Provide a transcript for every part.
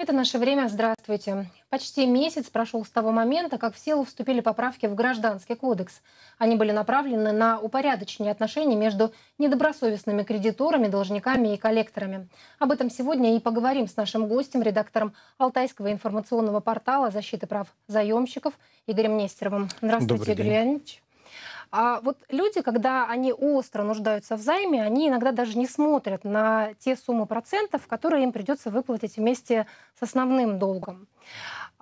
Это «Наше время». Здравствуйте. Почти месяц прошел с того момента, как в силу вступили поправки в Гражданский кодекс. Они были направлены на упорядочение отношений между недобросовестными кредиторами, должниками и коллекторами. Об этом сегодня и поговорим с нашим гостем, редактором Алтайского информационного портала защиты прав заемщиков Игорем Нестеровым. Здравствуйте, Игорь Леонидович. А вот люди, когда они остро нуждаются в займе, они иногда даже не смотрят на те суммы процентов, которые им придется выплатить вместе с основным долгом.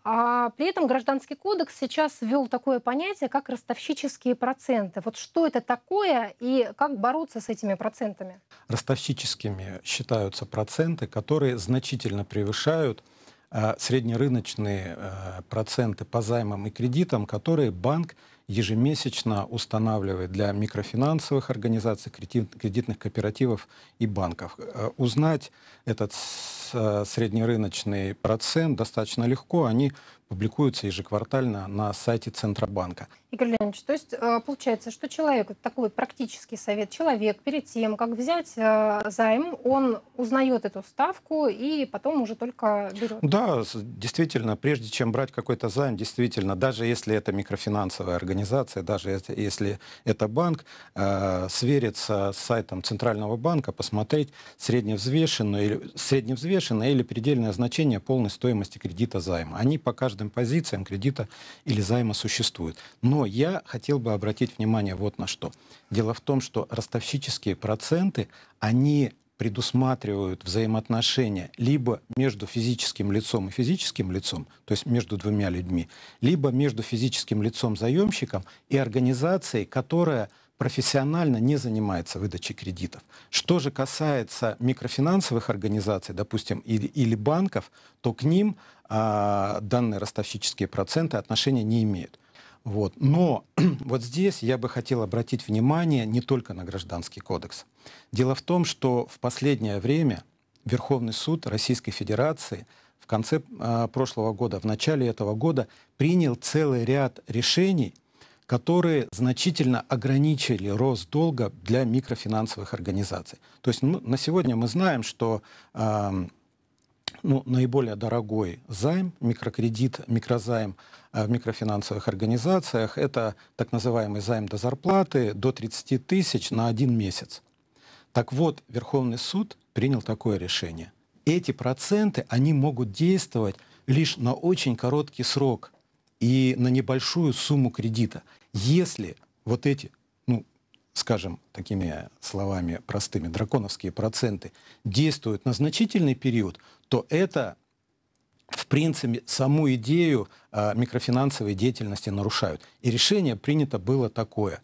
А при этом Гражданский кодекс сейчас ввел такое понятие, как ростовщические проценты. Вот что это такое и как бороться с этими процентами? Ростовщическими считаются проценты, которые значительно превышают э, среднерыночные э, проценты по займам и кредитам, которые банк ежемесячно устанавливает для микрофинансовых организаций, кредитных кооперативов и банков. Э, узнать этот э, среднерыночный процент достаточно легко. Они публикуются ежеквартально на сайте Центробанка. Игорь Леонидович, то есть э, получается, что человек, такой практический совет, человек перед тем, как взять э, займ, он узнает эту ставку и потом уже только берет? Да, действительно, прежде чем брать какой-то займ, действительно, даже если это микрофинансовая организация, даже если это банк, э, свериться с сайтом Центрального банка, посмотреть средневзвешенное или, средневзвешенное или предельное значение полной стоимости кредита займа. Они покажут каждым позициям кредита или займа существует. Но я хотел бы обратить внимание вот на что. Дело в том, что ростовщические проценты, они предусматривают взаимоотношения либо между физическим лицом и физическим лицом, то есть между двумя людьми, либо между физическим лицом заемщиком и организацией, которая профессионально не занимается выдачей кредитов. Что же касается микрофинансовых организаций, допустим, или, или банков, то к ним а, данные ростовщические проценты отношения не имеют. Вот. Но вот здесь я бы хотел обратить внимание не только на гражданский кодекс. Дело в том, что в последнее время Верховный суд Российской Федерации в конце э, прошлого года, в начале этого года принял целый ряд решений, которые значительно ограничили рост долга для микрофинансовых организаций. То есть ну, на сегодня мы знаем, что э, ну, наиболее дорогой займ, микрокредит, микрозайм а, в микрофинансовых организациях, это так называемый займ до зарплаты до 30 тысяч на один месяц. Так вот, Верховный суд принял такое решение. Эти проценты, они могут действовать лишь на очень короткий срок – и на небольшую сумму кредита. Если вот эти, ну, скажем, такими словами простыми, драконовские проценты действуют на значительный период, то это в принципе, саму идею а, микрофинансовой деятельности нарушают. И решение принято было такое.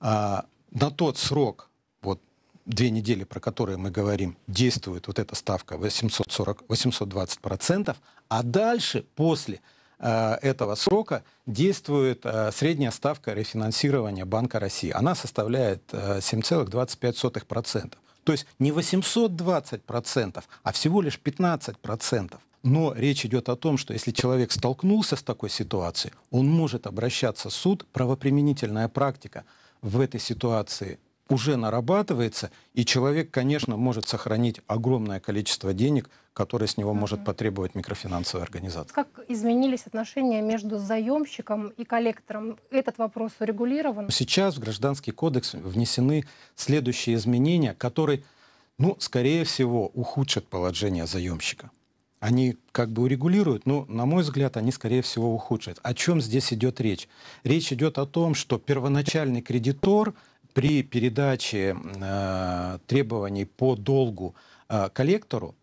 А, на тот срок, вот две недели, про которые мы говорим, действует вот эта ставка 840, 820%, а дальше, после Э, этого срока действует э, средняя ставка рефинансирования Банка России. Она составляет 7,25%. Э, То есть не 820%, а всего лишь 15%. Но речь идет о том, что если человек столкнулся с такой ситуацией, он может обращаться в суд, правоприменительная практика в этой ситуации уже нарабатывается, и человек, конечно, может сохранить огромное количество денег, которое с него может потребовать микрофинансовая организация. Как изменились отношения между заемщиком и коллектором? Этот вопрос урегулирован? Сейчас в Гражданский кодекс внесены следующие изменения, которые, ну, скорее всего, ухудшат положение заемщика. Они как бы урегулируют, но, на мой взгляд, они, скорее всего, ухудшают. О чем здесь идет речь? Речь идет о том, что первоначальный кредитор при передаче э, требований по долгу э, коллектору,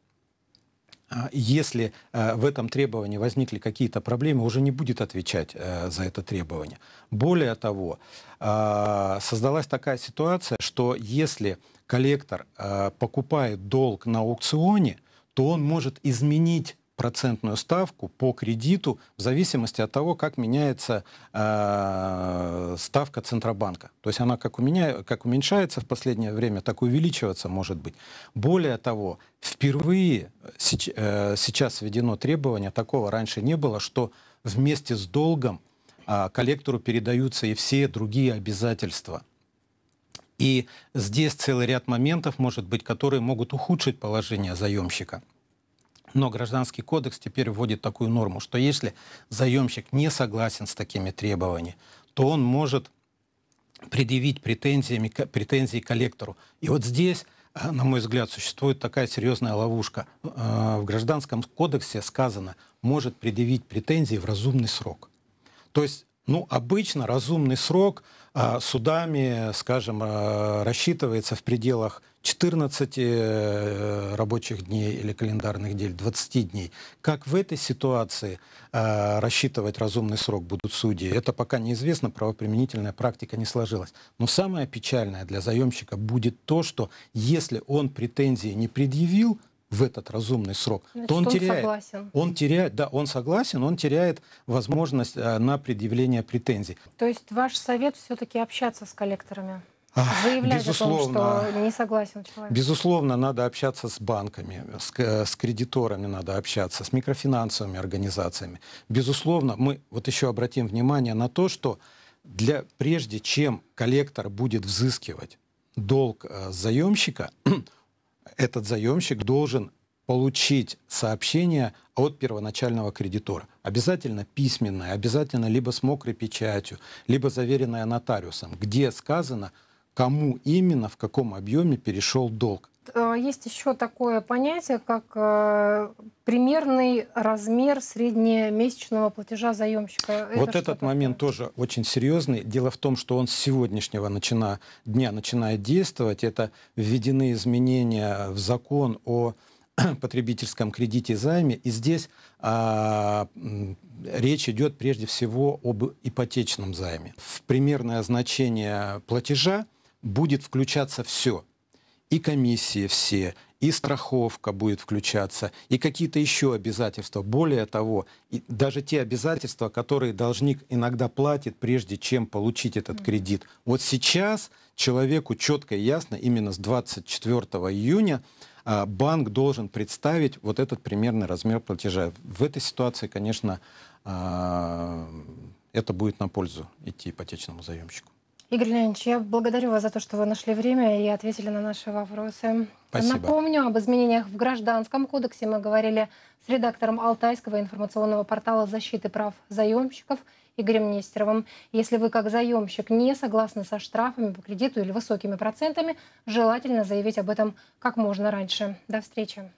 э, если э, в этом требовании возникли какие-то проблемы, уже не будет отвечать э, за это требование. Более того, э, создалась такая ситуация, что если коллектор э, покупает долг на аукционе, то он может изменить процентную ставку по кредиту в зависимости от того, как меняется э, ставка Центробанка. То есть она как, у меня, как уменьшается в последнее время, так увеличиваться может быть. Более того, впервые сеч, э, сейчас введено требование, такого раньше не было, что вместе с долгом э, коллектору передаются и все другие обязательства. И здесь целый ряд моментов, может быть, которые могут ухудшить положение заемщика. Но Гражданский кодекс теперь вводит такую норму, что если заемщик не согласен с такими требованиями, то он может предъявить претензиями, претензии коллектору. И вот здесь, э, на мой взгляд, существует такая серьезная ловушка. Э, в Гражданском кодексе сказано, может предъявить претензии в разумный срок. То есть ну, обычно разумный срок э, судами, скажем, рассчитывается в пределах 14 э, рабочих дней или календарных дней 20 дней. Как в этой ситуации э, рассчитывать разумный срок будут судьи? Это пока неизвестно, правоприменительная практика не сложилась. Но самое печальное для заемщика будет то, что если он претензии не предъявил, в этот разумный срок, Значит, то он, он теряет, согласен. он теряет, да, он согласен, он теряет возможность э, на предъявление претензий. То есть ваш совет все-таки общаться с коллекторами? Выявлять безусловно, о том, что не согласен человек. Безусловно, надо общаться с банками, с, э, с кредиторами надо общаться, с микрофинансовыми организациями. Безусловно, мы вот еще обратим внимание на то, что для, прежде чем коллектор будет взыскивать долг э, заемщика, этот заемщик должен получить сообщение от первоначального кредитора. Обязательно письменное, обязательно либо с мокрой печатью, либо заверенное нотариусом, где сказано – кому именно, в каком объеме перешел долг. Э, есть еще такое понятие, как э, примерный размер среднемесячного платежа заемщика. Это вот этот такое? момент тоже очень серьезный. Дело в том, что он с сегодняшнего начина, дня начинает действовать. Это введены изменения в закон о потребительском кредите и займе. И здесь а, речь идет прежде всего об ипотечном займе. В примерное значение платежа будет включаться все. И комиссии все, и страховка будет включаться, и какие-то еще обязательства. Более того, и даже те обязательства, которые должник иногда платит, прежде чем получить этот кредит. Вот сейчас человеку четко и ясно, именно с 24 июня а, банк должен представить вот этот примерный размер платежа. В этой ситуации, конечно, а, это будет на пользу идти ипотечному заемщику. Игорь Леонидович, я благодарю вас за то, что вы нашли время и ответили на наши вопросы. Спасибо. Напомню, об изменениях в Гражданском кодексе мы говорили с редактором Алтайского информационного портала защиты прав заемщиков Игорем Нестеровым. Если вы как заемщик не согласны со штрафами по кредиту или высокими процентами, желательно заявить об этом как можно раньше. До встречи.